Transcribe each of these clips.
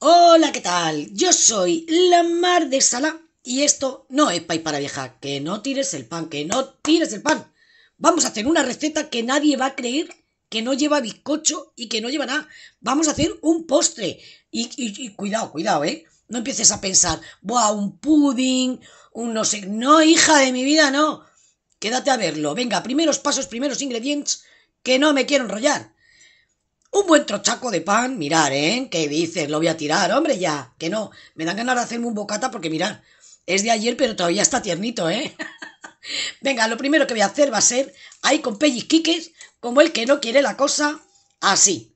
Hola, ¿qué tal? Yo soy la Mar de Sala y esto no es pay para vieja, Que no tires el pan, que no tires el pan. Vamos a hacer una receta que nadie va a creer que no lleva bizcocho y que no lleva nada. Vamos a hacer un postre. Y, cuidado, cuidado, ¿eh? No empieces a pensar, ¡buah! Un pudding, un no sé. No, hija de mi vida, no. Quédate a verlo. Venga, primeros pasos, primeros ingredientes, que no me quiero enrollar. Un buen trochaco de pan, mirar, ¿eh? ¿Qué dices? Lo voy a tirar, hombre, ya. Que no, me dan ganas de hacerme un bocata porque mirar, es de ayer, pero todavía está tiernito, ¿eh? Venga, lo primero que voy a hacer va a ser, ahí con pellizquiques, como el que no quiere la cosa, así.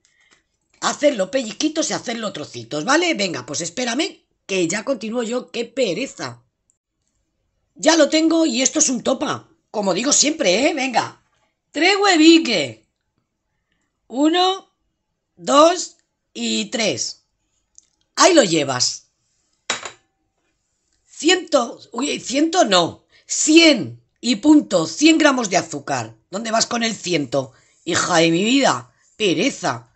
Hacerlo pellizquitos y hacerlo trocitos, ¿vale? Venga, pues espérame, que ya continúo yo, qué pereza. Ya lo tengo y esto es un topa, como digo siempre, ¿eh? Venga, tres hueviques. Uno, dos y tres. Ahí lo llevas. Ciento, uy, ciento no, cien y punto, cien gramos de azúcar. ¿Dónde vas con el ciento? Hija de mi vida, pereza.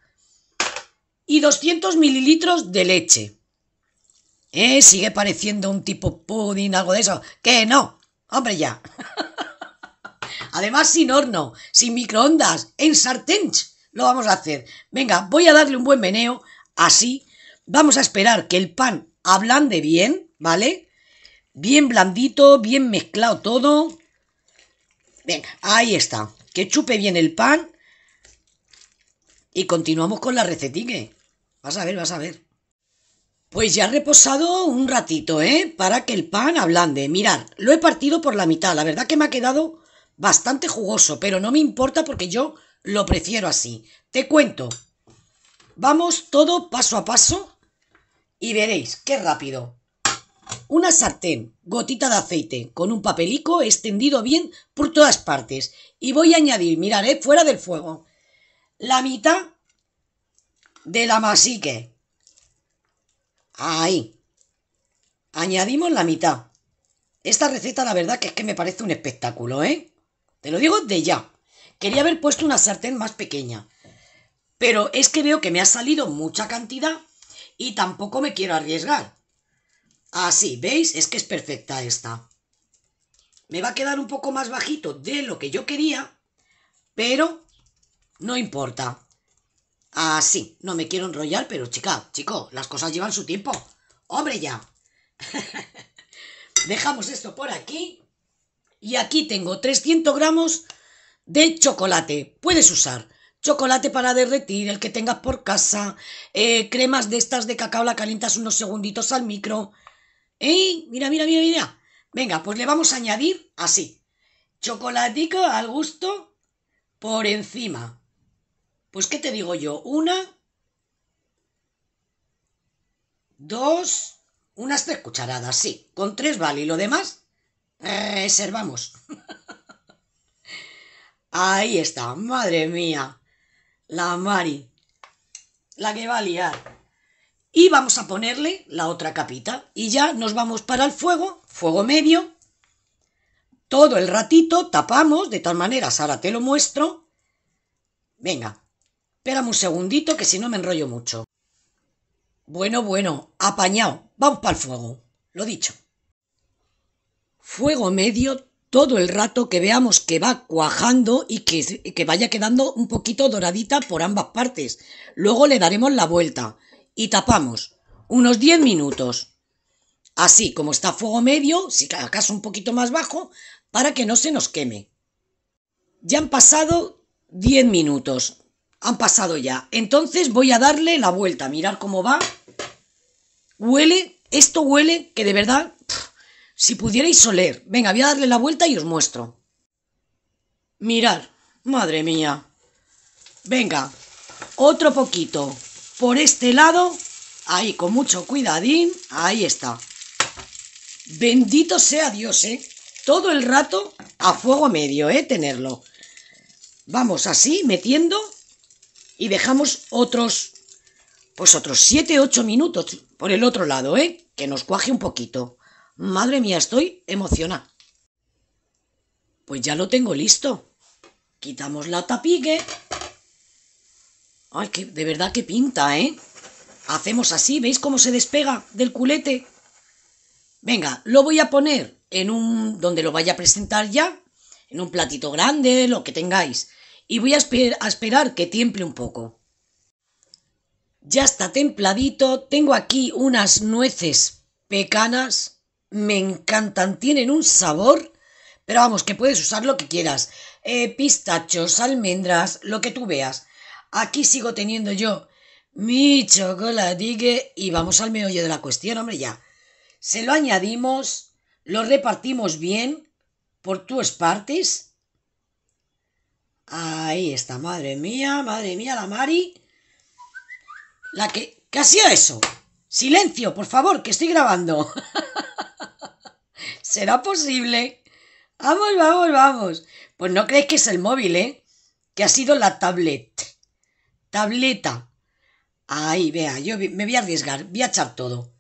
Y 200 mililitros de leche. ¿Eh? Sigue pareciendo un tipo pudding, algo de eso. Que no, hombre ya. Además sin horno, sin microondas, en sartén lo vamos a hacer. Venga, voy a darle un buen meneo, así. Vamos a esperar que el pan ablande bien, ¿vale? Bien blandito, bien mezclado todo. Venga, ahí está. Que chupe bien el pan. Y continuamos con la recetique. Vas a ver, vas a ver. Pues ya ha reposado un ratito, ¿eh? Para que el pan ablande. Mirad, lo he partido por la mitad. La verdad que me ha quedado bastante jugoso, pero no me importa porque yo lo prefiero así. Te cuento. Vamos todo paso a paso y veréis qué rápido. Una sartén, gotita de aceite, con un papelico extendido bien por todas partes. Y voy a añadir, mirad, eh, fuera del fuego, la mitad de la masique. Ahí. Añadimos la mitad. Esta receta la verdad que es que me parece un espectáculo, ¿eh? Te lo digo de ya. Quería haber puesto una sartén más pequeña, pero es que veo que me ha salido mucha cantidad y tampoco me quiero arriesgar. Así, ¿veis? Es que es perfecta esta. Me va a quedar un poco más bajito de lo que yo quería, pero no importa. Así, no me quiero enrollar, pero chica, chico, las cosas llevan su tiempo. ¡Hombre ya! Dejamos esto por aquí. Y aquí tengo 300 gramos de chocolate. Puedes usar chocolate para derretir, el que tengas por casa, eh, cremas de estas de cacao, la calientas unos segunditos al micro. ¡Ey! Mira, mira, mira, mira. Venga, pues le vamos a añadir así. Chocolatico al gusto por encima. Pues, ¿qué te digo yo? Una, dos, unas tres cucharadas, sí. Con tres vale. Y lo demás, reservamos. Ahí está, madre mía. La Mari. La que va a liar. Y vamos a ponerle la otra capita. Y ya nos vamos para el fuego, fuego medio. Todo el ratito tapamos, de tal manera, ahora te lo muestro. Venga, espérame un segundito que si no me enrollo mucho. Bueno, bueno, apañado. Vamos para el fuego. Lo dicho. Fuego medio todo el rato que veamos que va cuajando y que, vaya quedando un poquito doradita por ambas partes. Luego le daremos la vuelta y tapamos unos 10 minutos. Así como está a fuego medio, si acaso un poquito más bajo, para que no se nos queme. Ya han pasado 10 minutos. Han pasado ya. Entonces voy a darle la vuelta. Mirar cómo va. Huele, esto huele que de verdad... Si pudierais oler. Venga, voy a darle la vuelta y os muestro. Mirad, madre mía. Venga, otro poquito. Por este lado, ahí, con mucho cuidadín, ahí está. Bendito sea Dios, ¿eh? Todo el rato a fuego medio, ¿eh? Tenerlo. Vamos así, metiendo y dejamos otros, pues otros 7, 8 minutos por el otro lado, ¿eh? Que nos cuaje un poquito. Madre mía, estoy emocionada. Pues ya lo tengo listo. Quitamos la tapique. Ay, que de verdad que pinta, ¿eh? Hacemos así, ¿veis cómo se despega del culete? Venga, lo voy a poner en un... donde lo vaya a presentar ya, en un platito grande, lo que tengáis. Y voy a, a esperar que tiemple un poco. Ya está templadito, tengo aquí unas nueces pecanas me encantan, tienen un sabor, pero vamos, que puedes usar lo que quieras, eh, pistachos, almendras, lo que tú veas. Aquí sigo teniendo yo mi chocolate y vamos al meollo de la cuestión, hombre, ya. Se lo añadimos, lo repartimos bien por tus partes. Ahí está, madre mía, madre mía, la Mari. La que... ¿Qué ha eso? Silencio, por favor, que estoy grabando. ¿Será posible? Vamos, vamos, vamos. Pues no creéis que es el móvil, ¿eh? Que ha sido la tablet. Tableta. Ahí, vea, yo me voy a arriesgar, voy a echar todo.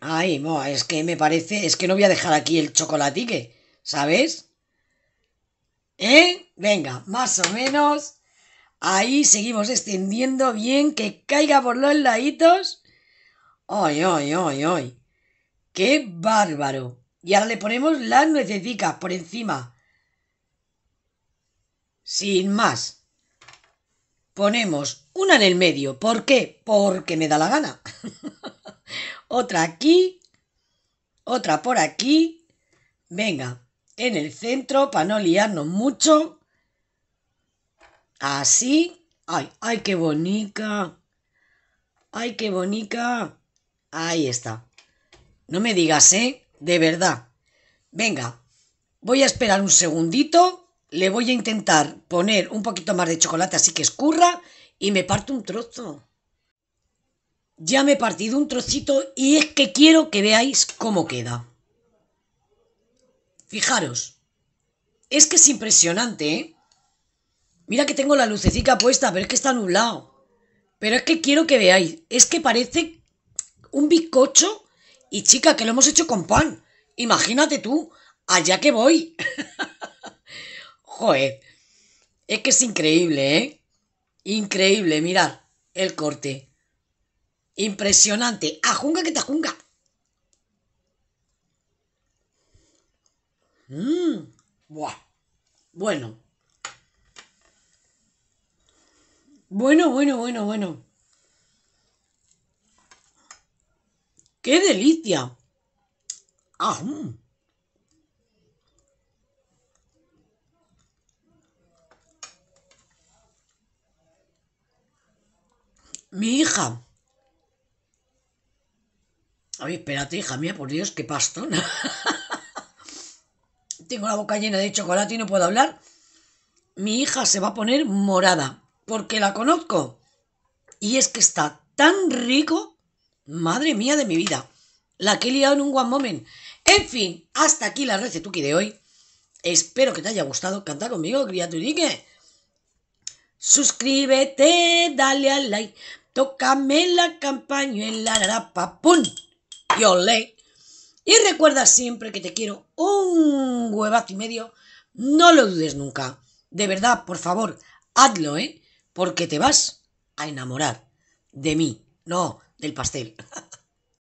Ahí, es que me parece, es que no voy a dejar aquí el chocolatique, ¿sabes? ¿Eh? Venga, más o menos. Ahí seguimos extendiendo bien, que caiga por los laditos. Ay, ay, ay, ay. ¡Qué bárbaro! Y ahora le ponemos las nuececicas por encima. Sin más. Ponemos una en el medio. ¿Por qué? Porque me da la gana. otra aquí. Otra por aquí. Venga, en el centro para no liarnos mucho. Así. ¡Ay, ay, qué bonita! ¡Ay, qué bonita! Ahí está. No me digas, ¿eh? De verdad. Venga, voy a esperar un segundito, le voy a intentar poner un poquito más de chocolate así que escurra y me parto un trozo. Ya me he partido un trocito y es que quiero que veáis cómo queda. Fijaros, es que es impresionante, ¿eh? Mira que tengo la lucecita puesta, pero es que está nublado. Pero es que quiero que veáis, es que parece un bizcocho y chica, que lo hemos hecho con pan. Imagínate tú, allá que voy. Joder, es que es increíble, ¿eh? Increíble, mirad el corte. Impresionante. Ajunga que te ajunga. Mmm. Buah. Bueno. Bueno, bueno, bueno, bueno. ¡Qué delicia! Ah, mm. Mi hija. Ay, espérate, hija mía, por Dios, qué pastona! Tengo la boca llena de chocolate y no puedo hablar. Mi hija se va a poner morada, porque la conozco. Y es que está tan rico Madre mía de mi vida. La que he liado en un one moment. En fin, hasta aquí la recetuki de hoy. Espero que te haya gustado. Canta conmigo, criaturique. Suscríbete, dale al like. Tócame la en la Pum, Y olé. Y recuerda siempre que te quiero un huevazo y medio. No lo dudes nunca. De verdad, por favor, hazlo, ¿eh? Porque te vas a enamorar de mí. No, del pastel.